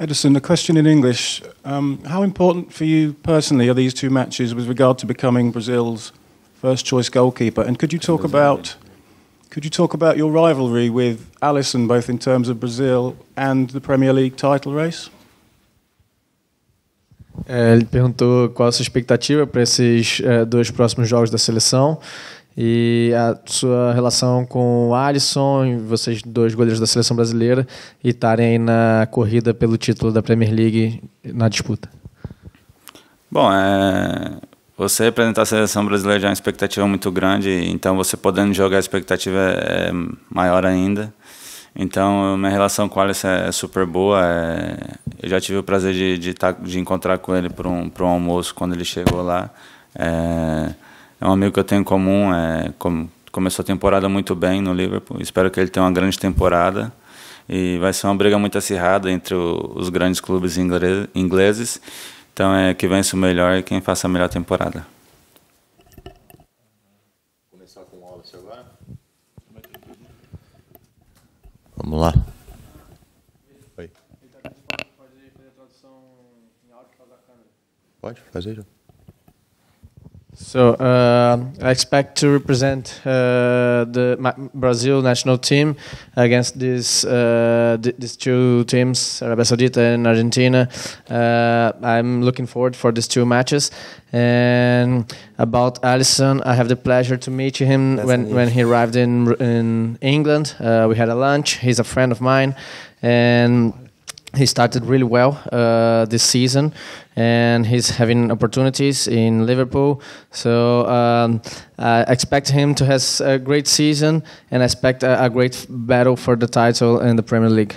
Edison, a question in English. Um, how important for you personally are these two matches with regard to becoming Brazil's first choice goalkeeper? And could you talk about could you talk about your rivalry with Allison, both in terms of Brazil and the Premier League title race? ele perguntou qual a sua expectativa para esses eh, dois próximos jogos da seleção. e a sua relação com o Alisson, vocês dois goleiros da seleção brasileira, e estarem aí na corrida pelo título da Premier League na disputa. Bom, é... você representar a seleção brasileira já é uma expectativa muito grande, então você podendo jogar a expectativa é, é maior ainda. Então, minha relação com o Alisson é, é super boa. É... Eu já tive o prazer de, de, tá, de encontrar com ele para um, um almoço quando ele chegou lá. É é um amigo que eu tenho em comum, é, com, começou a temporada muito bem no Liverpool, espero que ele tenha uma grande temporada e vai ser uma briga muito acirrada entre o, os grandes clubes ingleses, então é que vença o melhor e quem faça a melhor temporada. Começar com o agora? Vamos lá. Oi. Pode fazer já. So uh, I expect to represent uh, the Brazil national team against these uh, these two teams, Arabia Saudita and Argentina. Uh, I'm looking forward for these two matches. And about Allison, I have the pleasure to meet him That's when, when he arrived in in England. Uh, we had a lunch. He's a friend of mine, and he started really well uh, this season and he's having opportunities in Liverpool. So um, I expect him to have a great season and I expect a, a great battle for the title in the Premier League.